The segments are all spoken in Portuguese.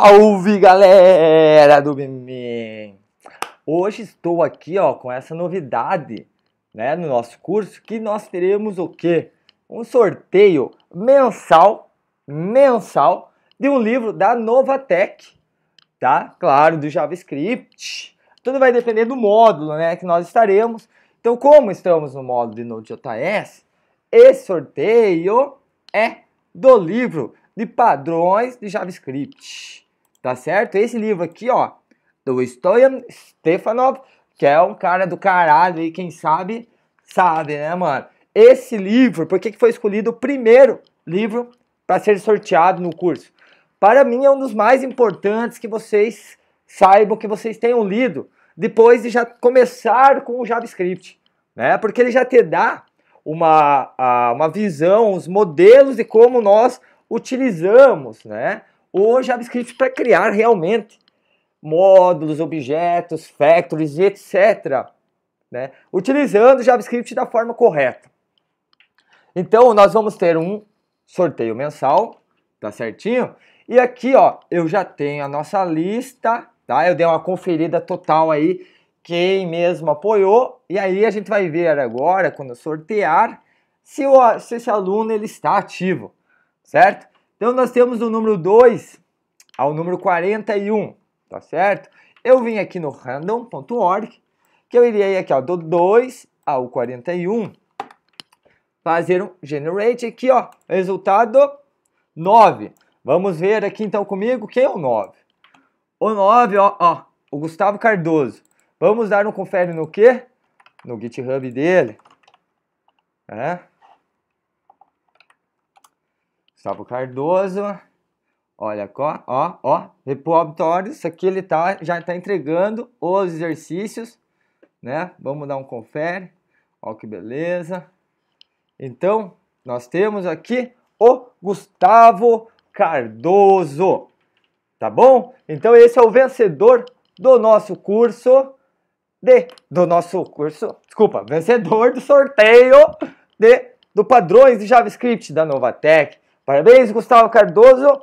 Salve galera do Bimim! Hoje estou aqui ó, com essa novidade né, no nosso curso que nós teremos o quê? Um sorteio mensal, mensal, de um livro da Novatec, tá? Claro, do JavaScript. Tudo vai depender do módulo né, que nós estaremos. Então, como estamos no módulo de Node.js, esse sorteio é do livro de padrões de JavaScript tá certo? Esse livro aqui, ó, do Stoyan Stefanov, que é um cara do caralho aí, quem sabe, sabe, né, mano? Esse livro, por que, que foi escolhido o primeiro livro para ser sorteado no curso? Para mim é um dos mais importantes que vocês saibam que vocês tenham lido depois de já começar com o JavaScript, né? Porque ele já te dá uma, uma visão, os modelos de como nós utilizamos, né? o JavaScript para criar realmente módulos, objetos, factories e etc. Né? Utilizando o JavaScript da forma correta. Então nós vamos ter um sorteio mensal, tá certinho? E aqui, ó, eu já tenho a nossa lista, tá? Eu dei uma conferida total aí quem mesmo apoiou. E aí a gente vai ver agora, quando sortear, se, o, se esse aluno ele está ativo, certo? Então nós temos o número 2 ao número 41, tá certo? Eu vim aqui no random.org, que eu iria aqui, ó, do 2 ao 41, fazer um generate aqui, ó, resultado 9. Vamos ver aqui então comigo quem é o 9. O 9, ó, ó, o Gustavo Cardoso. Vamos dar um confere no quê? No GitHub dele. É. Gustavo Cardoso. Olha, ó, ó, ó, repositório, isso aqui ele tá, já está entregando os exercícios, né? Vamos dar um confere, ó que beleza. Então, nós temos aqui o Gustavo Cardoso, tá bom? Então esse é o vencedor do nosso curso de, do nosso curso, desculpa, vencedor do sorteio de, do Padrões de JavaScript da Novatec. Parabéns, Gustavo Cardoso.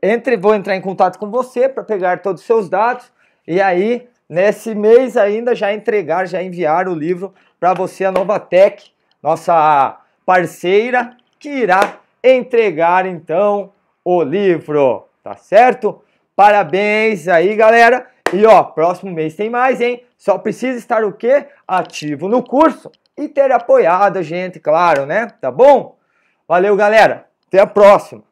Entre, vou entrar em contato com você para pegar todos os seus dados e aí nesse mês ainda já entregar, já enviar o livro para você a Novatec, nossa parceira, que irá entregar então o livro, tá certo? Parabéns aí, galera. E ó, próximo mês tem mais, hein? Só precisa estar o quê? Ativo no curso e ter apoiado a gente, claro, né? Tá bom? Valeu, galera. Até a próxima!